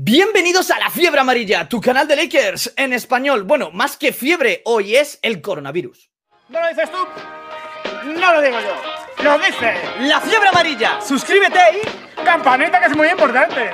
Bienvenidos a La Fiebre Amarilla, tu canal de Lakers en español. Bueno, más que fiebre, hoy es el coronavirus. ¿No lo dices tú? No lo digo yo. ¡Lo dice! ¡La Fiebre Amarilla! Suscríbete y... ¡Campanita que es muy importante!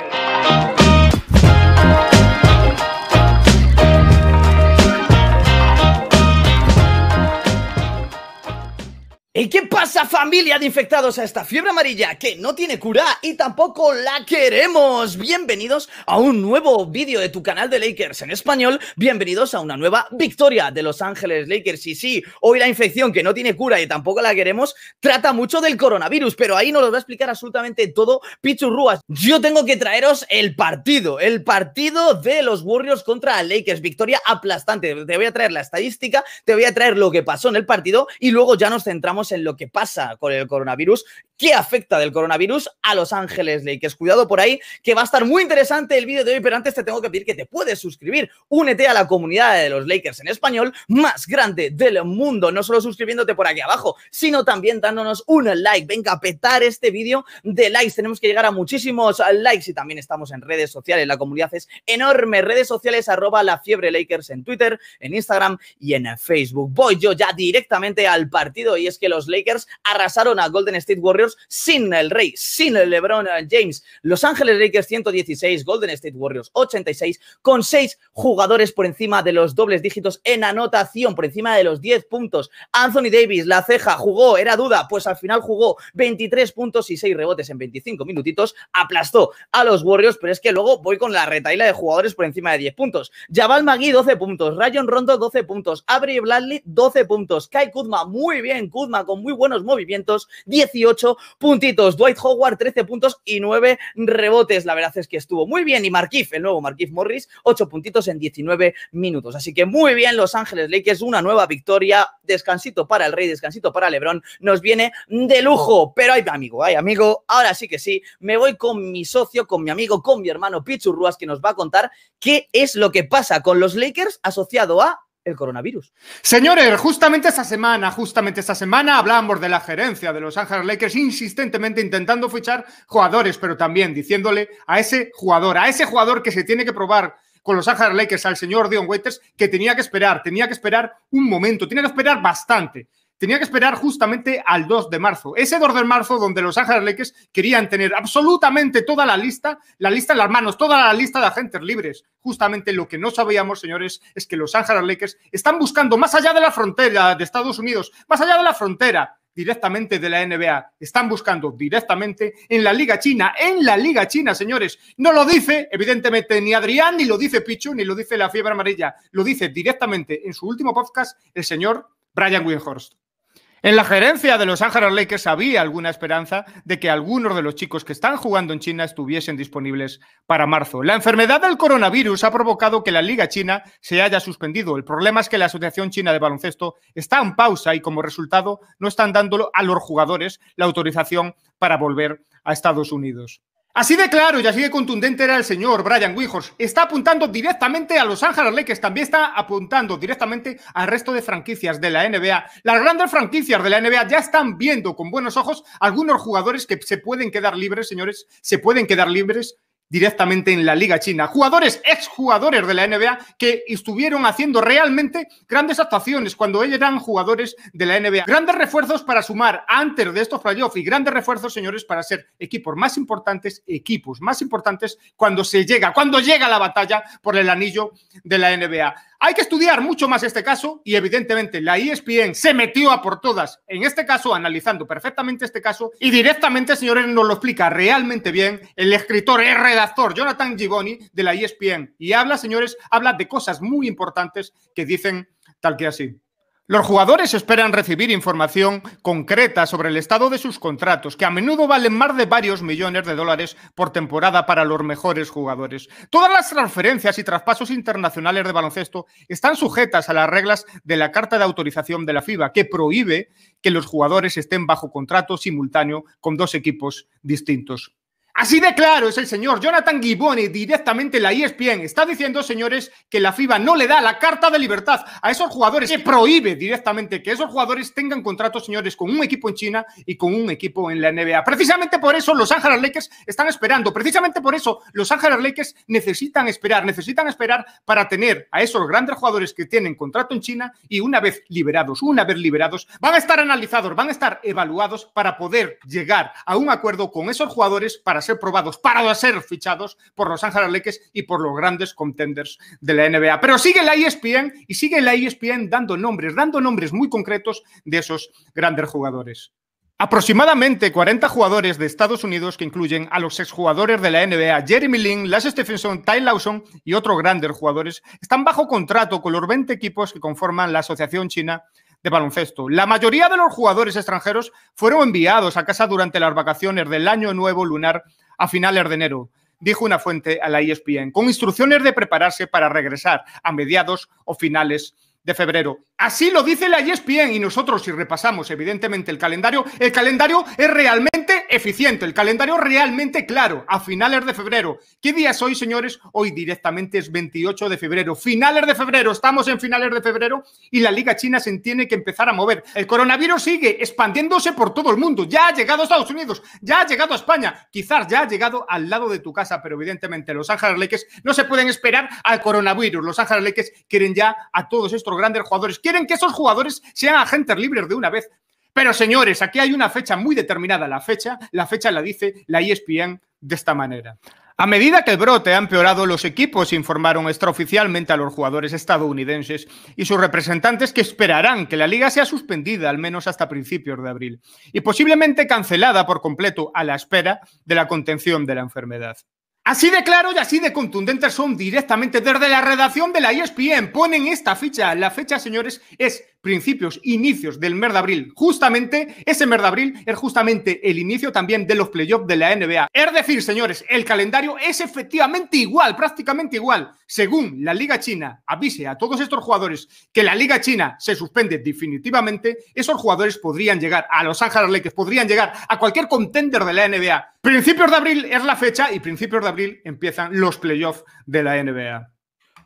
¿Y qué pasa familia de infectados a esta fiebre amarilla que no tiene cura y tampoco la queremos? Bienvenidos a un nuevo vídeo de tu canal de Lakers en español, bienvenidos a una nueva victoria de Los Ángeles Lakers. Y sí, hoy la infección que no tiene cura y tampoco la queremos trata mucho del coronavirus, pero ahí nos lo va a explicar absolutamente todo Pichurruas. Yo tengo que traeros el partido, el partido de los Warriors contra Lakers, victoria aplastante. Te voy a traer la estadística, te voy a traer lo que pasó en el partido y luego ya nos centramos en lo que pasa con el coronavirus, qué afecta del coronavirus a Los Ángeles Lakers. Cuidado por ahí, que va a estar muy interesante el vídeo de hoy, pero antes te tengo que pedir que te puedes suscribir. Únete a la comunidad de los Lakers en español más grande del mundo, no solo suscribiéndote por aquí abajo, sino también dándonos un like. Venga, a petar este vídeo de likes. Tenemos que llegar a muchísimos likes y también estamos en redes sociales. La comunidad es enorme. Redes sociales arroba la fiebre Lakers en Twitter, en Instagram y en Facebook. Voy yo ya directamente al partido y es que lo los Lakers arrasaron a Golden State Warriors sin el rey, sin el LeBron James. Los Ángeles Lakers 116, Golden State Warriors 86, con 6 jugadores por encima de los dobles dígitos en anotación, por encima de los 10 puntos. Anthony Davis, la ceja, jugó, era duda, pues al final jugó 23 puntos y 6 rebotes en 25 minutitos, aplastó a los Warriors, pero es que luego voy con la retaila de jugadores por encima de 10 puntos. Jabal Magui 12 puntos, Rayon Rondo 12 puntos, Avery Bradley 12 puntos, Kai Kuzma, muy bien Kuzma con muy buenos movimientos, 18 puntitos. Dwight Howard, 13 puntos y 9 rebotes. La verdad es que estuvo muy bien. Y Markif, el nuevo Markif Morris, 8 puntitos en 19 minutos. Así que muy bien, Los Ángeles Lakers, una nueva victoria. Descansito para el Rey, descansito para LeBron. Nos viene de lujo. Pero hay amigo, hay amigo. Ahora sí que sí, me voy con mi socio, con mi amigo, con mi hermano Pichurruas que nos va a contar qué es lo que pasa con los Lakers asociado a el coronavirus. Señores, justamente esta semana, justamente esta semana hablamos de la gerencia de Los Ángeles Lakers insistentemente intentando fichar jugadores, pero también diciéndole a ese jugador, a ese jugador que se tiene que probar con Los Ángeles Lakers, al señor Dion Waiters, que tenía que esperar, tenía que esperar un momento, tenía que esperar bastante tenía que esperar justamente al 2 de marzo. Ese 2 de marzo donde los Ángeles Lakers querían tener absolutamente toda la lista, la lista en las manos, toda la lista de agentes libres. Justamente lo que no sabíamos, señores, es que los Ángeles Lakers están buscando más allá de la frontera de Estados Unidos, más allá de la frontera directamente de la NBA, están buscando directamente en la Liga China, en la Liga China, señores. No lo dice, evidentemente, ni Adrián, ni lo dice Pichu, ni lo dice la fiebre amarilla, lo dice directamente en su último podcast el señor Brian Windhorst. En la gerencia de Los Ángeles Lakers había alguna esperanza de que algunos de los chicos que están jugando en China estuviesen disponibles para marzo. La enfermedad del coronavirus ha provocado que la Liga China se haya suspendido. El problema es que la Asociación China de Baloncesto está en pausa y como resultado no están dándolo a los jugadores la autorización para volver a Estados Unidos. Así de claro y así de contundente era el señor Brian Wijors. Está apuntando directamente a los Ángeles Lakers, también está apuntando directamente al resto de franquicias de la NBA. Las grandes franquicias de la NBA ya están viendo con buenos ojos algunos jugadores que se pueden quedar libres, señores, se pueden quedar libres directamente en la Liga China. Jugadores, exjugadores de la NBA que estuvieron haciendo realmente grandes actuaciones cuando ellos eran jugadores de la NBA. Grandes refuerzos para sumar antes de estos playoffs y grandes refuerzos, señores, para ser equipos más importantes, equipos más importantes cuando se llega, cuando llega la batalla por el anillo de la NBA. Hay que estudiar mucho más este caso y evidentemente la ESPN se metió a por todas en este caso, analizando perfectamente este caso y directamente, señores, nos lo explica realmente bien el escritor y redactor Jonathan Givoni de la ESPN. Y habla, señores, habla de cosas muy importantes que dicen tal que así. Los jugadores esperan recibir información concreta sobre el estado de sus contratos, que a menudo valen más de varios millones de dólares por temporada para los mejores jugadores. Todas las transferencias y traspasos internacionales de baloncesto están sujetas a las reglas de la Carta de Autorización de la FIBA, que prohíbe que los jugadores estén bajo contrato simultáneo con dos equipos distintos. Así de claro es el señor Jonathan Gibbone, directamente la ESPN. Está diciendo, señores, que la FIBA no le da la carta de libertad a esos jugadores, Se prohíbe directamente que esos jugadores tengan contratos, señores, con un equipo en China y con un equipo en la NBA. Precisamente por eso los Ángeles Lakers están esperando, precisamente por eso los Ángeles Lakers necesitan esperar, necesitan esperar para tener a esos grandes jugadores que tienen contrato en China y una vez liberados, una vez liberados, van a estar analizados, van a estar evaluados para poder llegar a un acuerdo con esos jugadores para ser probados, para ser fichados por Los Ángeles Lakers y por los grandes contenders de la NBA. Pero sigue la ESPN y sigue la ESPN dando nombres, dando nombres muy concretos de esos grandes jugadores. Aproximadamente 40 jugadores de Estados Unidos que incluyen a los exjugadores de la NBA, Jeremy Lin, Las Stephenson, Ty Lawson y otros grandes jugadores, están bajo contrato con los 20 equipos que conforman la Asociación China de baloncesto. La mayoría de los jugadores extranjeros fueron enviados a casa durante las vacaciones del año nuevo lunar a finales de enero, dijo una fuente a la ESPN, con instrucciones de prepararse para regresar a mediados o finales de febrero. Así lo dice la ESPN y nosotros si repasamos evidentemente el calendario, el calendario es realmente eficiente, el calendario realmente claro, a finales de febrero. ¿Qué día es hoy, señores? Hoy directamente es 28 de febrero, finales de febrero, estamos en finales de febrero y la Liga China se tiene que empezar a mover. El coronavirus sigue expandiéndose por todo el mundo, ya ha llegado a Estados Unidos, ya ha llegado a España, quizás ya ha llegado al lado de tu casa, pero evidentemente los Ángeles no se pueden esperar al coronavirus, los Ángeles quieren ya a todos estos grandes jugadores. Quieren que esos jugadores sean agentes libres de una vez. Pero señores, aquí hay una fecha muy determinada. La fecha, la fecha la dice la ESPN de esta manera. A medida que el brote ha empeorado, los equipos informaron extraoficialmente a los jugadores estadounidenses y sus representantes que esperarán que la liga sea suspendida al menos hasta principios de abril y posiblemente cancelada por completo a la espera de la contención de la enfermedad. Así de claro y así de contundentes son directamente desde la redacción de la ESPN. Ponen esta ficha. La fecha, señores, es principios, inicios del mes de abril, justamente ese mes de abril es justamente el inicio también de los playoffs de la NBA. Es decir, señores, el calendario es efectivamente igual, prácticamente igual. Según la Liga China avise a todos estos jugadores que la Liga China se suspende definitivamente, esos jugadores podrían llegar a Los Ángeles Lakers, podrían llegar a cualquier contender de la NBA. Principios de abril es la fecha y principios de abril empiezan los playoffs de la NBA.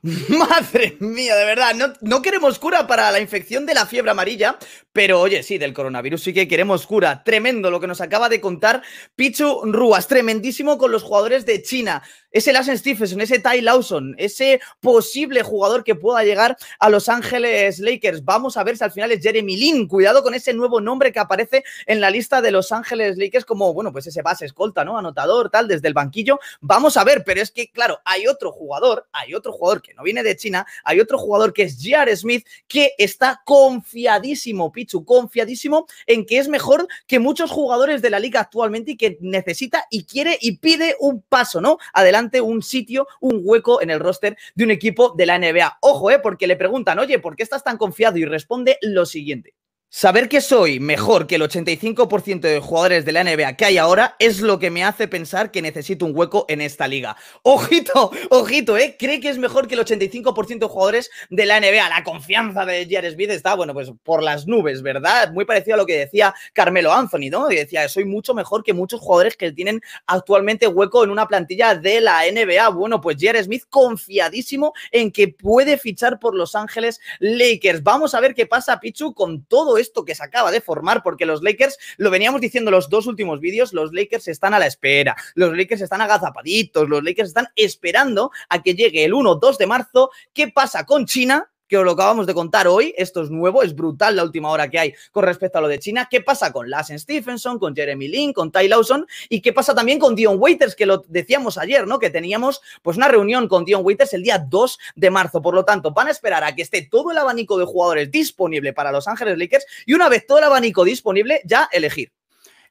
Madre mía, de verdad, no, no, queremos cura para la infección de la fiebre amarilla, pero oye, sí, del coronavirus sí que queremos cura. Tremendo lo que nos acaba de contar Pichu Ruas. Tremendísimo con los jugadores de China. Ese Lassen Stephenson, ese Ty Lawson, ese posible jugador que pueda llegar a Los Ángeles Lakers. Vamos a ver si al final es Jeremy Lin. Cuidado con ese nuevo nombre que aparece en la lista de Los Ángeles Lakers como, bueno, pues ese base escolta, ¿no? Anotador, tal, desde el banquillo. Vamos a ver, pero es que, claro, hay otro jugador, hay otro jugador que no viene de China, hay otro jugador que es J.R. Smith que está confiadísimo, Pichu, confiadísimo en que es mejor que muchos jugadores de la liga actualmente y que necesita y quiere y pide un paso, ¿no? Adelante, un sitio, un hueco en el roster de un equipo de la NBA. Ojo, ¿eh? Porque le preguntan, oye, ¿por qué estás tan confiado? Y responde lo siguiente. Saber que soy mejor que el 85% de jugadores de la NBA que hay ahora es lo que me hace pensar que necesito un hueco en esta liga. Ojito, ojito, ¿eh? Cree que es mejor que el 85% de jugadores de la NBA. La confianza de Jared Smith está, bueno, pues por las nubes, ¿verdad? Muy parecido a lo que decía Carmelo Anthony, ¿no? Y decía, soy mucho mejor que muchos jugadores que tienen actualmente hueco en una plantilla de la NBA. Bueno, pues Jared Smith confiadísimo en que puede fichar por Los Ángeles Lakers. Vamos a ver qué pasa, Pichu, con todo esto que se acaba de formar, porque los Lakers, lo veníamos diciendo los dos últimos vídeos, los Lakers están a la espera, los Lakers están agazapaditos, los Lakers están esperando a que llegue el 1-2 de marzo. ¿Qué pasa con China? que os lo acabamos de contar hoy. Esto es nuevo, es brutal la última hora que hay con respecto a lo de China. ¿Qué pasa con Lassen Stephenson, con Jeremy Lin, con Ty Lawson? ¿Y qué pasa también con Dion Waiters, que lo decíamos ayer, ¿no? Que teníamos pues una reunión con Dion Waiters el día 2 de marzo. Por lo tanto, van a esperar a que esté todo el abanico de jugadores disponible para Los Ángeles Lakers y una vez todo el abanico disponible, ya elegir.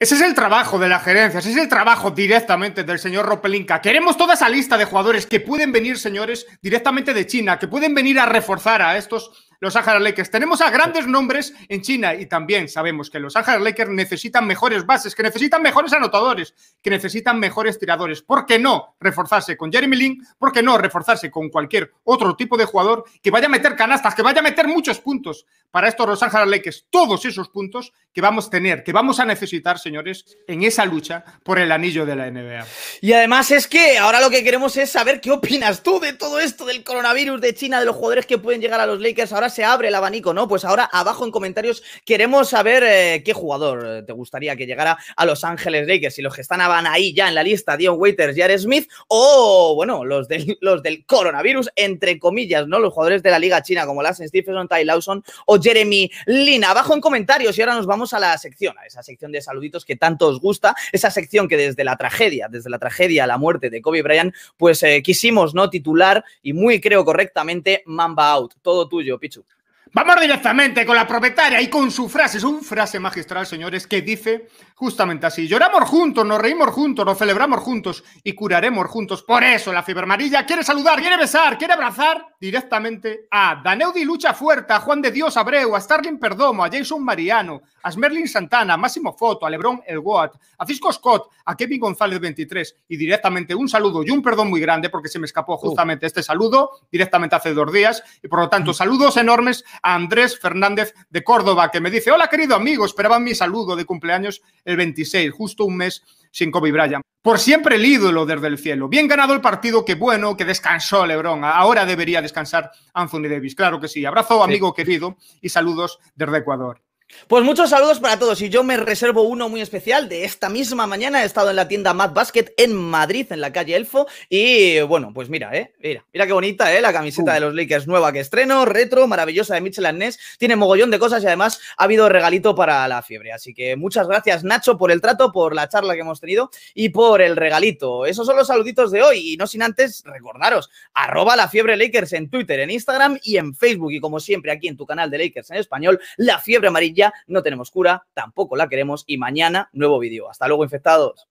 Ese es el trabajo de la gerencia, ese es el trabajo directamente del señor Ropelinka. Queremos toda esa lista de jugadores que pueden venir, señores, directamente de China, que pueden venir a reforzar a estos los Ángeles Lakers. Tenemos a grandes nombres en China y también sabemos que los Ángeles Lakers necesitan mejores bases, que necesitan mejores anotadores, que necesitan mejores tiradores. ¿Por qué no reforzarse con Jeremy Lin? ¿Por qué no reforzarse con cualquier otro tipo de jugador que vaya a meter canastas, que vaya a meter muchos puntos para estos Los Ángeles Lakers? Todos esos puntos que vamos a tener, que vamos a necesitar, señores, en esa lucha por el anillo de la NBA. Y además es que ahora lo que queremos es saber qué opinas tú de todo esto del coronavirus, de China, de los jugadores que pueden llegar a los Lakers ahora se abre el abanico, ¿no? Pues ahora abajo en comentarios queremos saber eh, qué jugador eh, te gustaría que llegara a Los Ángeles Lakers y los que están ahí ya en la lista, Dion Waiters, Jared Smith o, bueno, los del, los del coronavirus, entre comillas, ¿no? Los jugadores de la Liga China como Lassen Stephenson, Ty Lawson o Jeremy Lin. Abajo en comentarios y ahora nos vamos a la sección, a esa sección de saluditos que tanto os gusta, esa sección que desde la tragedia, desde la tragedia a la muerte de Kobe Bryant, pues eh, quisimos, ¿no? Titular y muy creo correctamente Mamba Out. Todo tuyo, Picho Vamos directamente con la propietaria y con su frase. Es un frase magistral, señores, que dice justamente así. Lloramos juntos, nos reímos juntos, nos celebramos juntos y curaremos juntos. Por eso la fiebre amarilla quiere saludar, quiere besar, quiere abrazar directamente a Daneudi Lucha Fuerte, a Juan de Dios Abreu, a Starling Perdomo, a Jason Mariano, a Smerlin Santana, a Máximo Foto, a Lebron El Goat, a Cisco Scott, a Kevin González 23 y directamente un saludo y un perdón muy grande porque se me escapó oh. justamente este saludo directamente hace dos días y por lo tanto mm. saludos enormes a Andrés Fernández de Córdoba, que me dice, hola querido amigo, esperaban mi saludo de cumpleaños el 26, justo un mes sin Kobe Bryant. Por siempre el ídolo desde el cielo. Bien ganado el partido, qué bueno que descansó LeBron. Ahora debería descansar Anthony Davis. Claro que sí. Abrazo, amigo querido, y saludos desde Ecuador. Pues muchos saludos para todos y yo me reservo uno muy especial de esta misma mañana. He estado en la tienda Mad Basket en Madrid, en la calle Elfo. Y bueno, pues mira, eh, mira, mira qué bonita, eh, la camiseta uh. de los Lakers nueva que estreno, retro, maravillosa de Mitchell Ness. Tiene mogollón de cosas y además ha habido regalito para la fiebre. Así que muchas gracias, Nacho, por el trato, por la charla que hemos tenido y por el regalito. Esos son los saluditos de hoy. Y no sin antes recordaros, arroba la fiebre Lakers en Twitter, en Instagram y en Facebook. Y como siempre, aquí en tu canal de Lakers en español, la fiebre amarilla ya no tenemos cura, tampoco la queremos y mañana nuevo vídeo. Hasta luego, infectados.